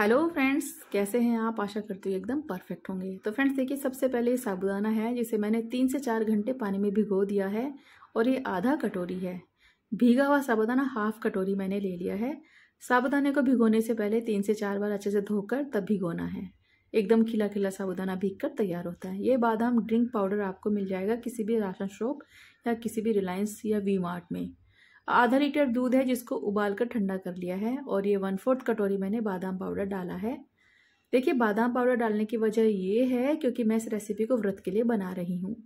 hello friends कैसे हैं आप आशा करती हूँ एकदम परफेक्ट होंगे तो फ्रेंड्स देखिए सबसे पहले ये साबुदाना है जिसे मैंने तीन से चार घंटे पानी में भिगो दिया है और ये आधा कटोरी है भीगा हुआ साबुदाना हाफ कटोरी मैंने ले लिया है साबुदाने को भिगोने से पहले तीन से चार बार अच्छे से धोकर तब भिगोना है एकदम खिला खिला साबुदाना भीग कर तैयार होता है ये बादाम ड्रिंक पाउडर आपको मिल जाएगा किसी भी राशन शॉप या किसी भी रिलायंस या वी मार्ट में आधा लीटर दूध है जिसको उबाल कर ठंडा कर लिया है और ये वन फोर्थ कटोरी मैंने बादाम पाउडर डाला है देखिए बादाम पाउडर डालने की वजह ये है क्योंकि मैं इस रेसिपी को व्रत के लिए बना रही हूँ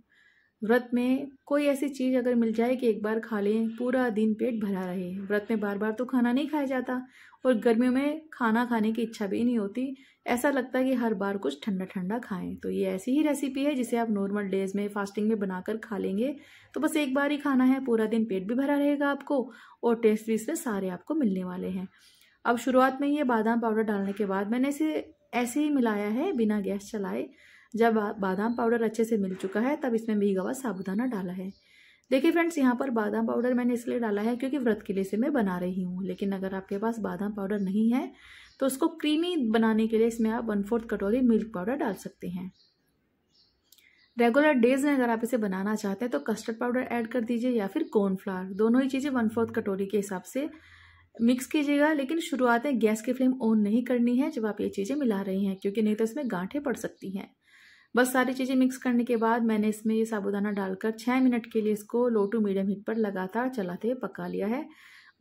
व्रत में कोई ऐसी चीज़ अगर मिल जाए कि एक बार खा लें पूरा दिन पेट भरा रहे व्रत में बार बार तो खाना नहीं खाया जाता और गर्मियों में खाना खाने की इच्छा भी नहीं होती ऐसा लगता है कि हर बार कुछ ठंडा ठंडा खाएं तो ये ऐसी ही रेसिपी है जिसे आप नॉर्मल डेज में फास्टिंग में बनाकर खा लेंगे तो बस एक बार ही खाना है पूरा दिन पेट भी भरा रहेगा आपको और टेस्ट भी इसमें सारे आपको मिलने वाले हैं अब शुरुआत में ये बादाम पाउडर डालने के बाद मैंने इसे ऐसे ही मिलाया है बिना गैस चलाए जब बादाम पाउडर अच्छे से मिल चुका है तब इसमें भीगा हुआ साबुदाना डाला है देखिए फ्रेंड्स यहाँ पर बादाम पाउडर मैंने इसलिए डाला है क्योंकि व्रत के लिए से मैं बना रही हूँ लेकिन अगर आपके पास बादाम पाउडर नहीं है तो उसको क्रीमी बनाने के लिए इसमें आप वन फोर्थ कटोरी मिल्क पाउडर डाल सकते हैं रेगुलर डेज में अगर आप इसे बनाना चाहते हैं तो कस्टर्ड पाउडर ऐड कर दीजिए या फिर कॉर्नफ्लावर दोनों ही चीज़ें वन फोर्थ कटोरी के हिसाब से मिक्स कीजिएगा लेकिन शुरुआत में गैस की फ्लेम ऑन नहीं करनी है जब आप ये चीज़ें मिला रही हैं क्योंकि नहीं तो इसमें गांठें पड़ सकती हैं बस सारी चीज़ें मिक्स करने के बाद मैंने इसमें ये साबुदाना डालकर छः मिनट के लिए इसको लो टू मीडियम हीट पर लगातार चलाते हुए पका लिया है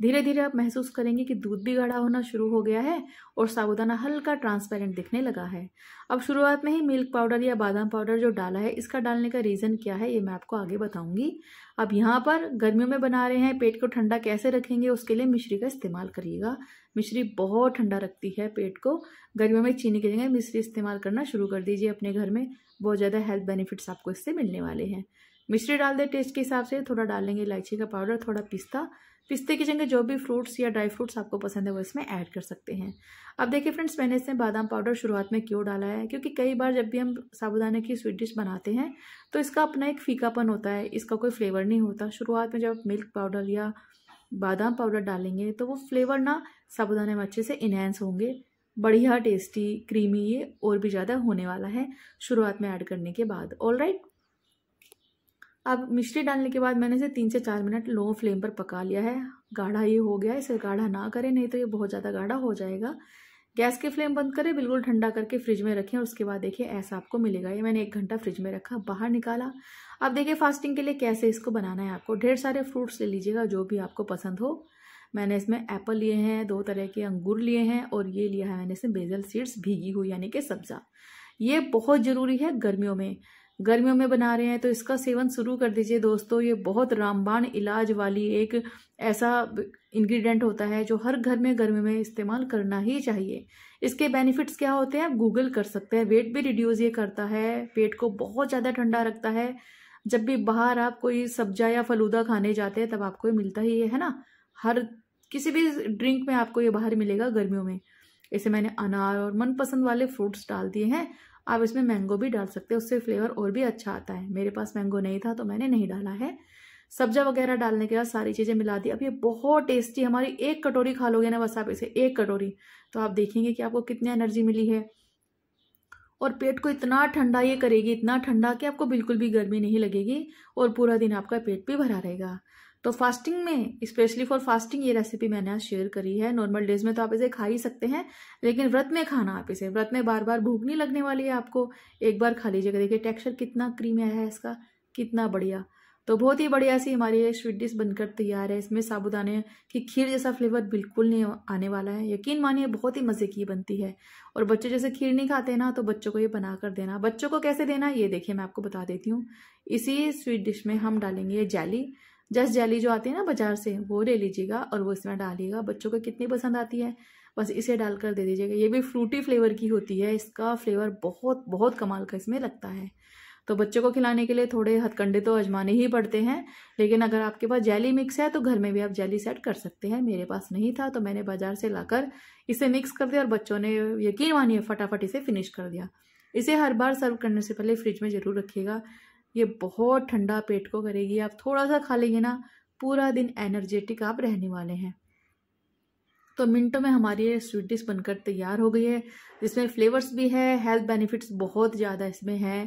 धीरे धीरे आप महसूस करेंगे कि दूध भी गाढ़ा होना शुरू हो गया है और साबुदाना हल्का ट्रांसपेरेंट दिखने लगा है अब शुरुआत में ही मिल्क पाउडर या बादाम पाउडर जो डाला है इसका डालने का रीज़न क्या है ये मैं आपको आगे बताऊंगी अब यहाँ पर गर्मियों में बना रहे हैं पेट को ठंडा कैसे रखेंगे उसके लिए मिश्री का इस्तेमाल करिएगा मिश्री बहुत ठंडा रखती है पेट को गर्मियों में चीनी की जगह मिश्री इस्तेमाल करना शुरू कर दीजिए अपने घर में बहुत ज़्यादा हेल्थ बेनिफिट्स आपको इससे मिलने वाले हैं मिश्री डाल दें टेस्ट के हिसाब से थोड़ा डालेंगे इलायची का पाउडर थोड़ा पिस्ता पिस्ते की जगह जो भी फ्रूट्स या ड्राई फ्रूट्स आपको पसंद है वो इसमें ऐड कर सकते हैं अब देखिए फ्रेंड्स मैंने इसमें बादाम पाउडर शुरुआत में क्यों डाला है क्योंकि कई बार जब भी हम साबुदाने की स्वीट डिश बनाते हैं तो इसका अपना एक फीकापन होता है इसका कोई फ्लेवर नहीं होता शुरुआत में जब मिल्क पाउडर या बादाम पाउडर डालेंगे तो वो फ्लेवर ना साबुदाने में अच्छे से इन्हेंस होंगे बढ़िया टेस्टी क्रीमी ये और भी ज़्यादा होने वाला है शुरुआत में ऐड करने के बाद ऑल राइट अब मिश्री डालने के बाद मैंने इसे तीन से चार मिनट लो फ्लेम पर पका लिया है गाढ़ा ये हो गया इसे गाढ़ा ना करें नहीं तो ये बहुत ज़्यादा गाढ़ा हो जाएगा गैस की फ्लेम बंद करें बिल्कुल ठंडा करके फ्रिज में रखें और उसके बाद देखिए ऐसा आपको मिलेगा ये मैंने एक घंटा फ्रिज में रखा बाहर निकाला अब देखिए फास्टिंग के लिए कैसे इसको बनाना है आपको ढेर सारे फ्रूट्स ले लीजिएगा जो भी आपको पसंद हो मैंने इसमें एप्पल लिए हैं दो तरह के अंगूर लिए हैं और ये लिया है मैंने इसमें बेजल सीड्स भीगी हुई यानी कि सब्ज़ा ये बहुत ज़रूरी है गर्मियों में गर्मियों में बना रहे हैं तो इसका सेवन शुरू कर दीजिए दोस्तों ये बहुत रामबाण इलाज वाली एक ऐसा इंग्रेडिएंट होता है जो हर घर में गर्मी में इस्तेमाल करना ही चाहिए इसके बेनिफिट्स क्या होते हैं आप गूगल कर सकते हैं वेट भी रिड्यूस ये करता है पेट को बहुत ज़्यादा ठंडा रखता है जब भी बाहर आप कोई सब्जा या फलूदा खाने जाते हैं तब आपको मिलता ही है ना हर किसी भी ड्रिंक में आपको ये बाहर मिलेगा गर्मियों में इसे मैंने अनार और मनपसंद वाले फ्रूट्स डाल दिए हैं आप इसमें मैंगो भी डाल सकते हैं उससे फ्लेवर और भी अच्छा आता है मेरे पास मैंगो नहीं था तो मैंने नहीं डाला है सब्जा वगैरह डालने के बाद सारी चीज़ें मिला दी अब ये बहुत टेस्टी हमारी एक कटोरी खा लोगे ना बस आप इसे एक कटोरी तो आप देखेंगे कि आपको कितनी एनर्जी मिली है और पेट को इतना ठंडा ये करेगी इतना ठंडा कि आपको बिल्कुल भी गर्मी नहीं लगेगी और पूरा दिन आपका पेट भी भरा रहेगा तो फास्टिंग में स्पेशली फॉर फास्टिंग ये रेसिपी मैंने आज शेयर करी है नॉर्मल डेज में तो आप इसे खा ही सकते हैं लेकिन व्रत में खाना आप इसे व्रत में बार बार भूख नहीं लगने वाली है आपको एक बार खा लीजिएगा देखिए टेक्सचर कितना क्रीमी है इसका कितना बढ़िया तो बहुत ही बढ़िया सी हमारी ये स्वीट डिश बनकर तैयार है इसमें साबुदाने की खीर जैसा फ्लेवर बिल्कुल नहीं आने वाला है यकीन मानिए बहुत ही मज़े की बनती है और बच्चे जैसे खीर नहीं खाते ना तो बच्चों को ये बना कर देना बच्चों को कैसे देना ये देखिए मैं आपको बता देती हूँ इसी स्वीट डिश में हम डालेंगे जैली जस्ट जेली जो आती है ना बाजार से वो ले लीजिएगा और वो इसमें डालिएगा बच्चों को कितनी पसंद आती है बस इसे डालकर दे दीजिएगा ये भी फ्रूटी फ्लेवर की होती है इसका फ्लेवर बहुत बहुत कमाल का इसमें लगता है तो बच्चों को खिलाने के लिए थोड़े हथकंडे तो आजमाने ही पड़ते हैं लेकिन अगर आपके पास जेली मिक्स है तो घर में भी आप जैली सेट कर सकते हैं मेरे पास नहीं था तो मैंने बाजार से लाकर इसे मिक्स कर दिया और बच्चों ने यकीन मानिए फटाफट इसे फिनिश कर दिया इसे हर बार सर्व करने से पहले फ्रिज में ज़रूर रखिएगा ये बहुत ठंडा पेट को करेगी आप थोड़ा सा खा लेंगे ना पूरा दिन एनर्जेटिक आप रहने वाले हैं तो मिनटों में हमारी ये स्वीट डिश बनकर तैयार हो गई है जिसमें फ्लेवर्स भी है हेल्थ बेनिफिट्स बहुत ज़्यादा इसमें हैं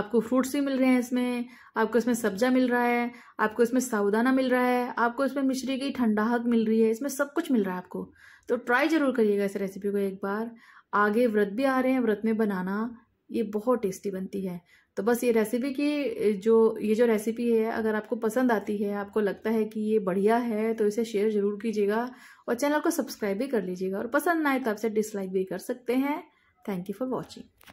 आपको फ्रूट्स भी मिल रहे हैं इसमें आपको इसमें सब्जा मिल रहा है आपको इसमें साबुदाना मिल रहा है आपको इसमें मिश्री की ठंडाहक मिल रही है इसमें सब कुछ मिल रहा है आपको तो ट्राई ज़रूर करिएगा इस रेसिपी को एक बार आगे व्रत भी आ रहे हैं व्रत में बनाना ये बहुत टेस्टी बनती है तो बस ये रेसिपी की जो ये जो रेसिपी है अगर आपको पसंद आती है आपको लगता है कि ये बढ़िया है तो इसे शेयर ज़रूर कीजिएगा और चैनल को सब्सक्राइब भी कर लीजिएगा और पसंद ना आए तो आपसे डिसलाइक भी कर सकते हैं थैंक यू फॉर वॉचिंग